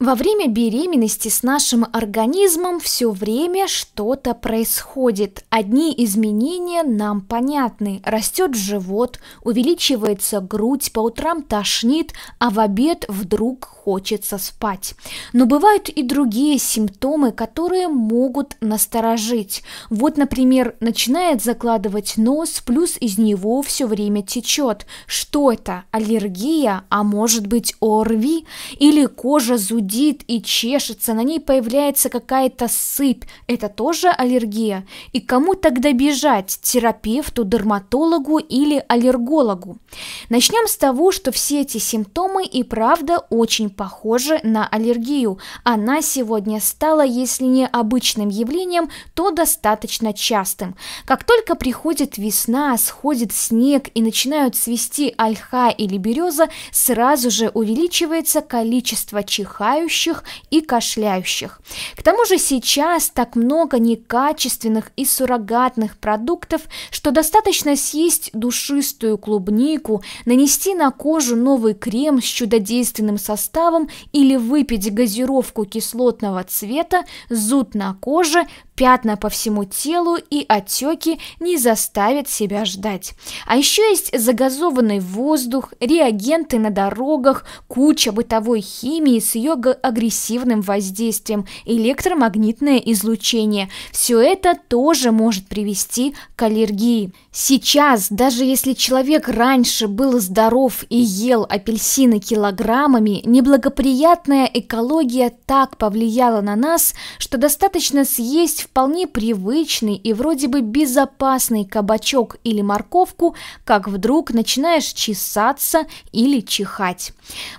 Во время беременности с нашим организмом все время что-то происходит. Одни изменения нам понятны. Растет живот, увеличивается грудь, по утрам тошнит, а в обед вдруг хочется спать. Но бывают и другие симптомы, которые могут насторожить. Вот, например, начинает закладывать нос, плюс из него все время течет. Что это? Аллергия, а может быть ОРВИ? Или кожа зудит? зудит и чешется, на ней появляется какая-то сыпь. Это тоже аллергия? И кому тогда бежать? Терапевту, дерматологу или аллергологу? Начнем с того, что все эти симптомы и правда очень похожи на аллергию. Она сегодня стала, если не обычным явлением, то достаточно частым. Как только приходит весна, сходит снег и начинают свисти ольха или береза, сразу же увеличивается количество чихающих чихающих и кашляющих. К тому же сейчас так много некачественных и суррогатных продуктов, что достаточно съесть душистую клубнику, нанести на кожу новый крем с чудодейственным составом или выпить газировку кислотного цвета, зуд на коже – пятна по всему телу и отеки не заставят себя ждать. А еще есть загазованный воздух, реагенты на дорогах, куча бытовой химии с ее агрессивным воздействием, электромагнитное излучение. Все это тоже может привести к аллергии. Сейчас, даже если человек раньше был здоров и ел апельсины килограммами, неблагоприятная экология так повлияла на нас, что достаточно съесть вполне привычный и вроде бы безопасный кабачок или морковку, как вдруг начинаешь чесаться или чихать.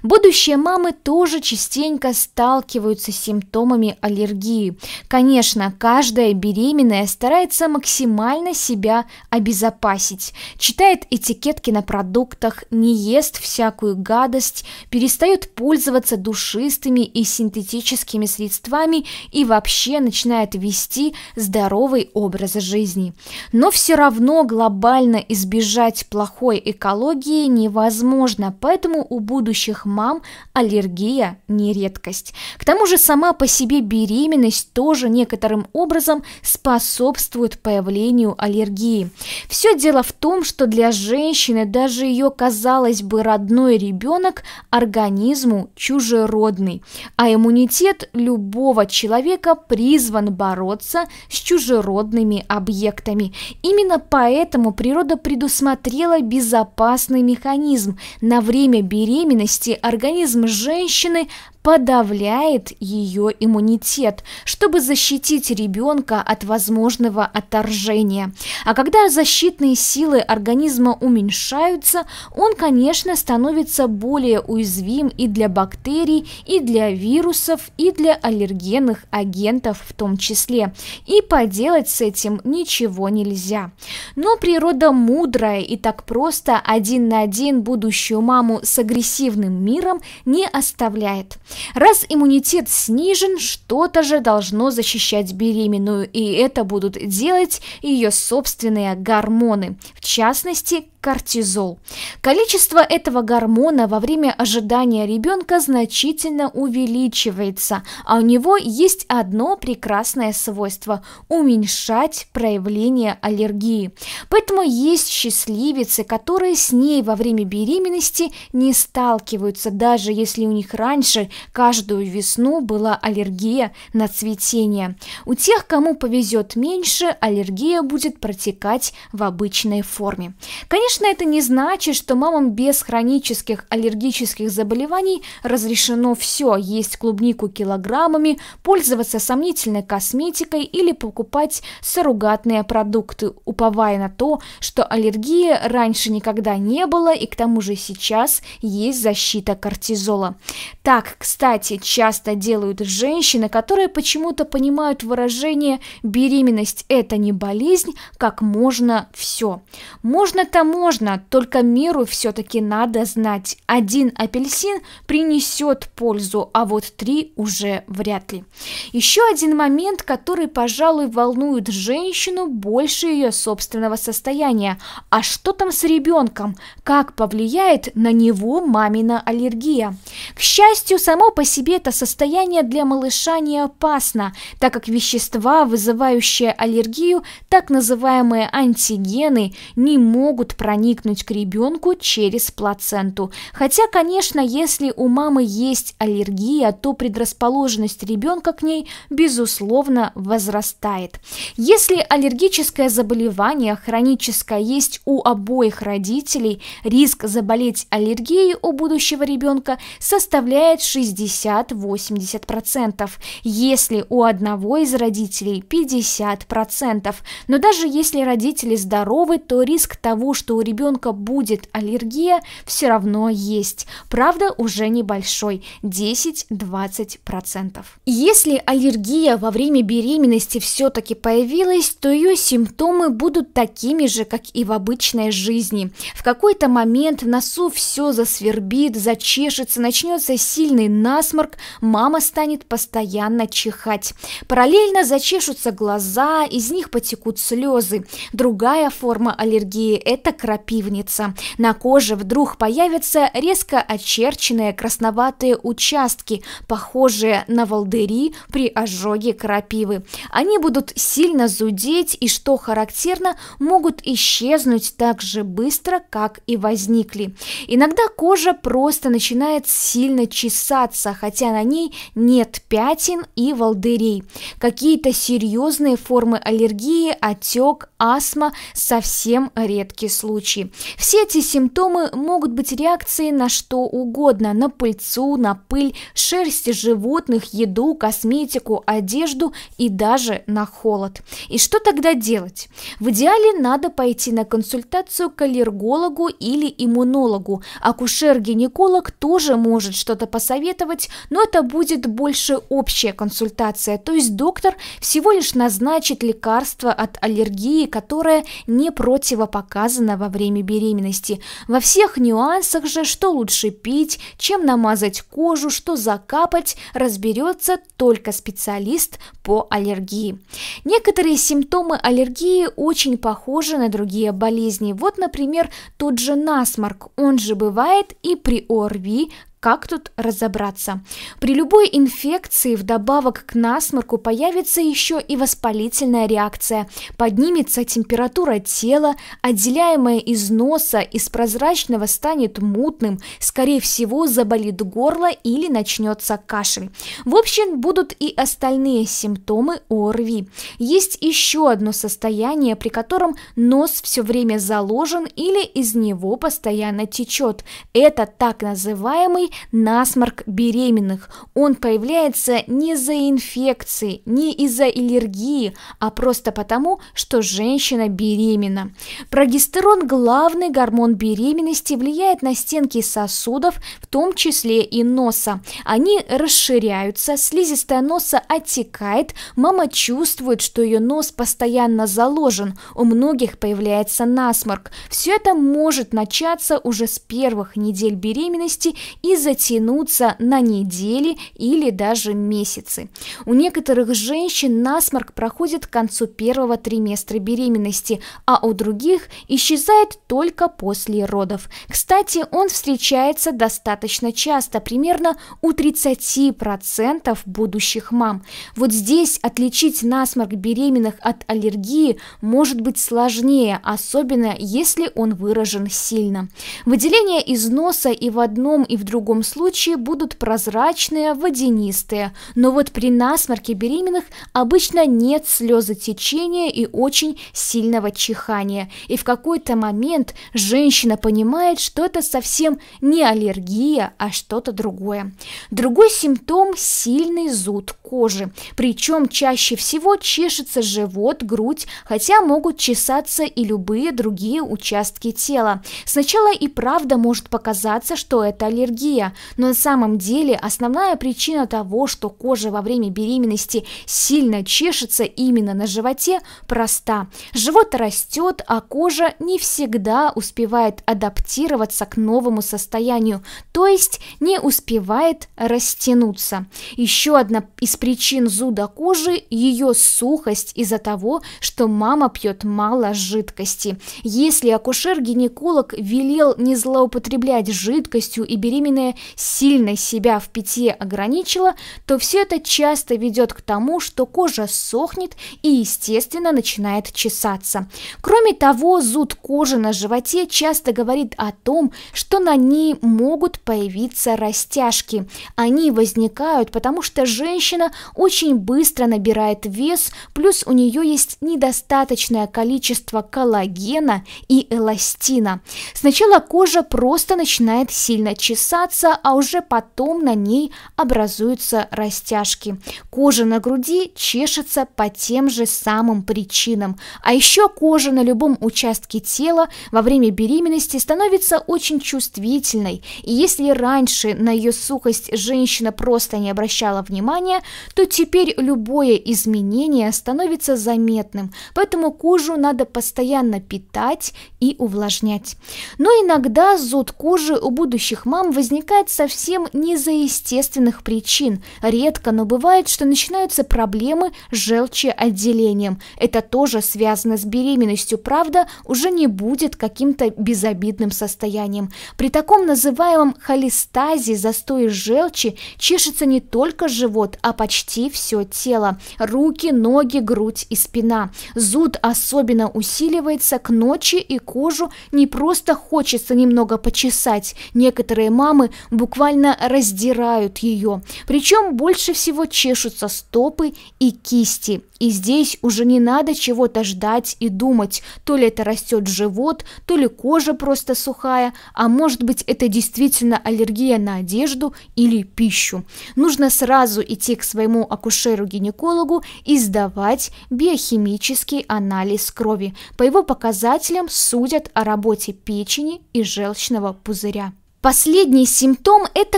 Будущие мамы тоже частенько сталкиваются с симптомами аллергии. Конечно, каждая беременная старается максимально себя обезопасить, читает этикетки на продуктах, не ест всякую гадость, перестает пользоваться душистыми и синтетическими средствами и вообще начинает вести вести здоровый образ жизни. Но все равно глобально избежать плохой экологии невозможно, поэтому у будущих мам аллергия не редкость. К тому же сама по себе беременность тоже некоторым образом способствует появлению аллергии. Все дело в том, что для женщины даже ее, казалось бы, родной ребенок организму чужеродный, а иммунитет любого человека призван бороться бороться с чужеродными объектами. Именно поэтому природа предусмотрела безопасный механизм. На время беременности организм женщины подавляет ее иммунитет, чтобы защитить ребенка от возможного отторжения. А когда защитные силы организма уменьшаются, он, конечно, становится более уязвим и для бактерий, и для вирусов, и для аллергенных агентов в том числе. И поделать с этим ничего нельзя. Но природа мудрая и так просто один на один будущую маму с агрессивным миром не оставляет. Раз иммунитет снижен, что-то же должно защищать беременную, и это будут делать ее собственные гормоны, в частности, кортизол. Количество этого гормона во время ожидания ребенка значительно увеличивается, а у него есть одно прекрасное свойство – уменьшать проявление аллергии. Поэтому есть счастливицы, которые с ней во время беременности не сталкиваются, даже если у них раньше каждую весну была аллергия на цветение. У тех, кому повезет меньше, аллергия будет протекать в обычной форме. Конечно, Конечно, это не значит, что мамам без хронических аллергических заболеваний разрешено все – есть клубнику килограммами, пользоваться сомнительной косметикой или покупать суррогатные продукты, уповая на то, что аллергии раньше никогда не было и к тому же сейчас есть защита кортизола. Так, кстати, часто делают женщины, которые почему-то понимают выражение «беременность – это не болезнь», как можно все. Можно тому возможно, только миру все-таки надо знать. Один апельсин принесет пользу, а вот три уже вряд ли. Еще один момент, который, пожалуй, волнует женщину больше ее собственного состояния. А что там с ребенком? Как повлияет на него мамина аллергия? К счастью, само по себе это состояние для малыша не опасно, так как вещества, вызывающие аллергию, так называемые антигены, не могут проникнуть к ребенку через плаценту. Хотя, конечно, если у мамы есть аллергия, то предрасположенность ребенка к ней, безусловно, возрастает. Если аллергическое заболевание хроническое есть у обоих родителей, риск заболеть аллергией у будущего ребенка составляет 60-80%, если у одного из родителей 50%. Но даже если родители здоровы, то риск того, что у ребенка будет аллергия, все равно есть. Правда, уже небольшой, 10-20%. Если аллергия во время беременности все-таки появилась, то ее симптомы будут такими же, как и в обычной жизни. В какой-то момент в носу все засвербит, зачешется, начнется сильный насморк, мама станет постоянно чихать. Параллельно зачешутся глаза, из них потекут слезы. Другая форма аллергии – это крапивница. На коже вдруг появятся резко очерченные красноватые участки, похожие на волдыри при ожоге крапивы. Они будут сильно зудеть и, что характерно, могут исчезнуть так же быстро, как и возникли. Иногда кожа просто начинает сильно чесаться, хотя на ней нет пятен и волдырей. Какие-то серьезные формы аллергии, отек, астма – совсем редкий случай случае. Все эти симптомы могут быть реакцией на что угодно, на пыльцу, на пыль, шерсти животных, еду, косметику, одежду и даже на холод. И что тогда делать? В идеале надо пойти на консультацию к аллергологу или иммунологу. Акушер-гинеколог тоже может что-то посоветовать, но это будет больше общая консультация, то есть доктор всего лишь назначит лекарство от аллергии, которое не противопоказано во во время беременности, во всех нюансах же, что лучше пить, чем намазать кожу, что закапать, разберется только специалист по аллергии. Некоторые симптомы аллергии очень похожи на другие болезни. Вот, например, тот же насморк, он же бывает и при ОРВИ, как тут разобраться? При любой инфекции вдобавок к насморку появится еще и воспалительная реакция. Поднимется температура тела, отделяемая из носа, из прозрачного станет мутным, скорее всего заболит горло или начнется кашель. В общем, будут и остальные симптомы ОРВИ. Есть еще одно состояние, при котором нос все время заложен или из него постоянно течет. Это так называемый насморк беременных. Он появляется не из-за инфекции, не из-за аллергии, а просто потому, что женщина беременна. Прогестерон – главный гормон беременности, влияет на стенки сосудов, в том числе и носа. Они расширяются, слизистая носа отекает, мама чувствует, что ее нос постоянно заложен, у многих появляется насморк. Все это может начаться уже с первых недель беременности из затянуться на недели или даже месяцы. У некоторых женщин насморк проходит к концу первого триместра беременности, а у других исчезает только после родов. Кстати, он встречается достаточно часто, примерно у 30% будущих мам. Вот здесь отличить насморк беременных от аллергии может быть сложнее, особенно если он выражен сильно. Выделение из носа и в одном и в другом таком случае будут прозрачные, водянистые, но вот при насморке беременных обычно нет слезотечения и очень сильного чихания. И в какой-то момент женщина понимает, что это совсем не аллергия, а что-то другое. Другой симптом – сильный зуд кожи. Причем чаще всего чешется живот, грудь, хотя могут чесаться и любые другие участки тела. Сначала и правда может показаться, что это аллергия, аллергия, но на самом деле основная причина того, что кожа во время беременности сильно чешется именно на животе, проста. Живот растет, а кожа не всегда успевает адаптироваться к новому состоянию, то есть не успевает растянуться. Еще одна из причин зуда кожи – ее сухость из-за того, что мама пьет мало жидкости. Если акушер-гинеколог велел не злоупотреблять жидкостью и беременная желание сильно себя в питье ограничила, то все это часто ведет к тому, что кожа сохнет и, естественно, начинает чесаться. Кроме того, зуд кожи на животе часто говорит о том, что на ней могут появиться растяжки. Они возникают, потому что женщина очень быстро набирает вес, плюс у нее есть недостаточное количество коллагена и эластина. Сначала кожа просто начинает сильно чесаться, сжимается, а уже потом на ней образуются растяжки. Кожа на груди чешется по тем же самым причинам. А еще кожа на любом участке тела во время беременности становится очень чувствительной. И если раньше на ее сухость женщина просто не обращала внимания, то теперь любое изменение становится заметным. Поэтому кожу надо постоянно питать и увлажнять. Но иногда зуд кожи у будущих мам возникает возникает совсем не за естественных причин. Редко, но бывает, что начинаются проблемы с желчеотделением. Это тоже связано с беременностью, правда, уже не будет каким-то безобидным состоянием. При таком называемом холестазе, застое желчи, чешется не только живот, а почти все тело. Руки, ноги, грудь и спина. Зуд особенно усиливается к ночи и кожу не просто хочется немного почесать. Некоторые мамы буквально раздирают ее. Причем больше всего чешутся стопы и кисти. И здесь уже не надо чего-то ждать и думать, то ли это растет живот, то ли кожа просто сухая, а может быть это действительно аллергия на одежду или пищу. Нужно сразу идти к своему акушеру-гинекологу и сдавать биохимический анализ крови. По его показателям судят о работе печени и желчного пузыря. Последний симптом – это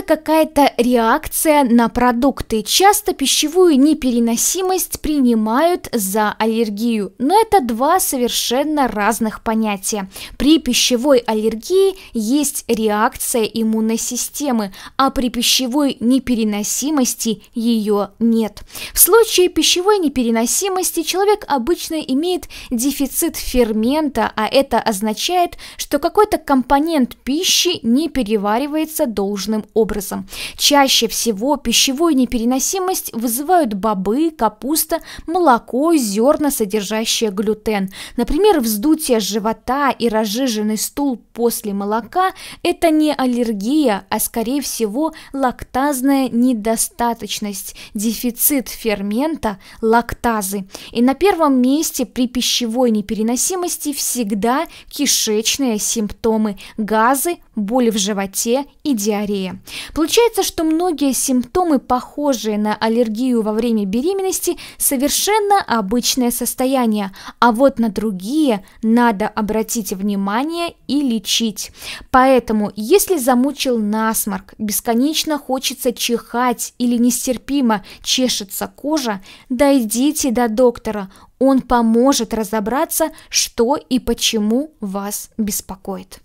какая-то реакция на продукты. Часто пищевую непереносимость принимают за аллергию, но это два совершенно разных понятия. При пищевой аллергии есть реакция иммунной системы, а при пищевой непереносимости ее нет. В случае пищевой непереносимости человек обычно имеет дефицит фермента, а это означает, что какой-то компонент пищи не переводится переваривается должным образом. Чаще всего пищевую непереносимость вызывают бобы, капуста, молоко, зерна, содержащие глютен. Например, вздутие живота и разжиженный стул после молока, это не аллергия, а скорее всего лактазная недостаточность, дефицит фермента лактазы. И на первом месте при пищевой непереносимости всегда кишечные симптомы – газы, боль в животе и диарея. Получается, что многие симптомы, похожие на аллергию во время беременности, совершенно обычное состояние, а вот на другие надо обратить внимание и лечить лечить. Поэтому, если замучил насморк, бесконечно хочется чихать или нестерпимо чешется кожа, дойдите до доктора, он поможет разобраться, что и почему вас беспокоит.